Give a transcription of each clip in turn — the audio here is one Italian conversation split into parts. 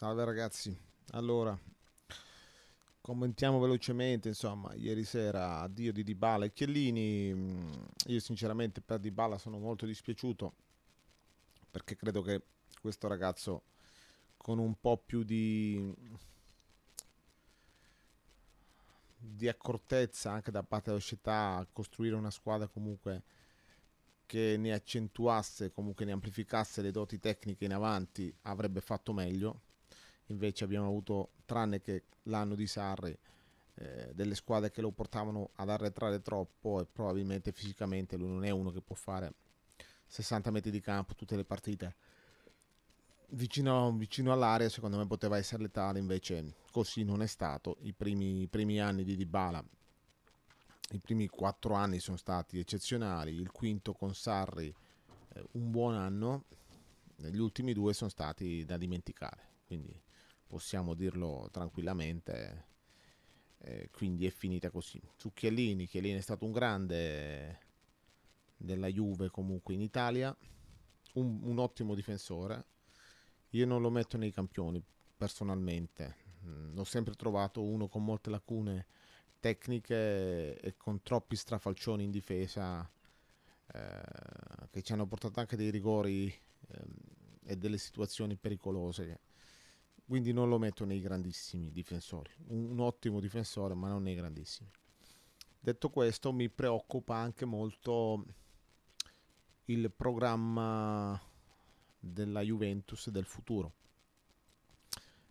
Salve ragazzi, allora commentiamo velocemente, insomma, ieri sera addio di Dybala e Chiellini, mm, io sinceramente per Dybala sono molto dispiaciuto perché credo che questo ragazzo con un po' più di, di accortezza anche da parte della società a costruire una squadra comunque che ne accentuasse, comunque ne amplificasse le doti tecniche in avanti avrebbe fatto meglio invece abbiamo avuto, tranne che l'anno di Sarri, eh, delle squadre che lo portavano ad arretrare troppo e probabilmente fisicamente lui non è uno che può fare 60 metri di campo tutte le partite. Vicino, vicino all'area secondo me poteva essere letale, invece così non è stato. I primi, i primi anni di Dybala, i primi quattro anni sono stati eccezionali, il quinto con Sarri eh, un buon anno, gli ultimi due sono stati da dimenticare. Quindi possiamo dirlo tranquillamente. Eh, quindi è finita così. Su Chiellini, Chiellini è stato un grande della Juve comunque in Italia, un, un ottimo difensore. Io non lo metto nei campioni personalmente, l'ho mm, sempre trovato uno con molte lacune tecniche e con troppi strafalcioni in difesa eh, che ci hanno portato anche dei rigori eh, e delle situazioni pericolose quindi non lo metto nei grandissimi difensori. Un, un ottimo difensore, ma non nei grandissimi. Detto questo, mi preoccupa anche molto il programma della Juventus del futuro.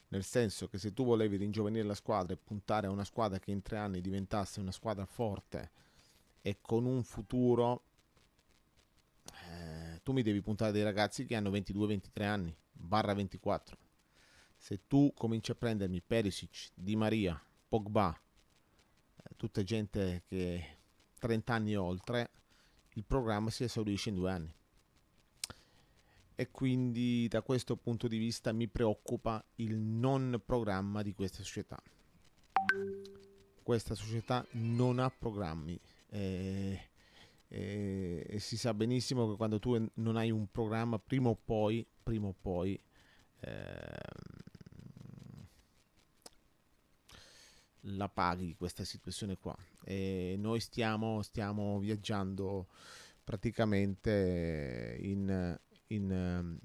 Nel senso che se tu volevi ringiovanire la squadra e puntare a una squadra che in tre anni diventasse una squadra forte e con un futuro, eh, tu mi devi puntare dei ragazzi che hanno 22-23 anni, barra 24 se tu cominci a prendermi Perisic, Di Maria, Pogba, eh, tutta gente che 30 anni e oltre, il programma si esaurisce in due anni. E quindi da questo punto di vista mi preoccupa il non programma di questa società. Questa società non ha programmi. Eh, eh, e si sa benissimo che quando tu non hai un programma, prima o poi, prima o poi, eh, la paghi questa situazione qua. E noi stiamo, stiamo viaggiando praticamente in, in,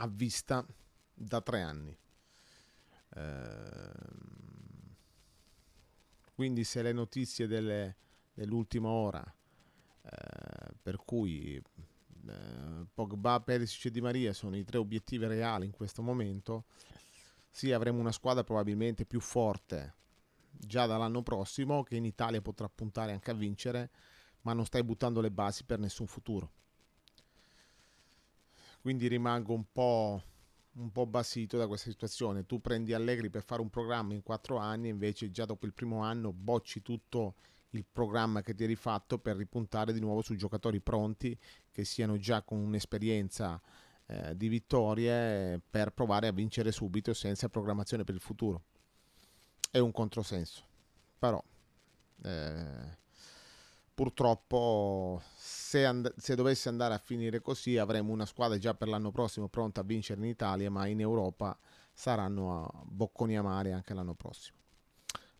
a vista da tre anni. Ehm, quindi se le notizie delle, dell'ultima ora, eh, per cui eh, Pogba, Perisic e Di Maria sono i tre obiettivi reali in questo momento, sì avremo una squadra probabilmente più forte già dall'anno prossimo che in Italia potrà puntare anche a vincere, ma non stai buttando le basi per nessun futuro. Quindi rimango un po', un po basito da questa situazione. Tu prendi Allegri per fare un programma in quattro anni, invece già dopo il primo anno bocci tutto il programma che ti eri fatto per ripuntare di nuovo su giocatori pronti che siano già con un'esperienza eh, di vittorie per provare a vincere subito senza programmazione per il futuro. È un controsenso, però eh, purtroppo se, and- se, dovesse andare a finire così avremo una squadra già per l'anno prossimo pronta a vincere in Italia, ma in Europa saranno a bocconi amari anche l'anno prossimo.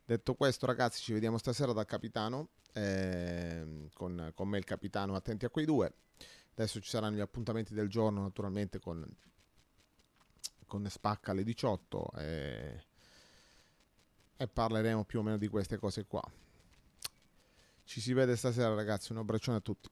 Detto questo ragazzi ci vediamo stasera dal capitano, eh, con, con me il capitano attenti a quei due. Adesso ci saranno gli appuntamenti del giorno, naturalmente, con, con Spacca alle 18 e, e parleremo più o meno di queste cose qua. Ci si vede stasera, ragazzi. Un abbraccione a tutti.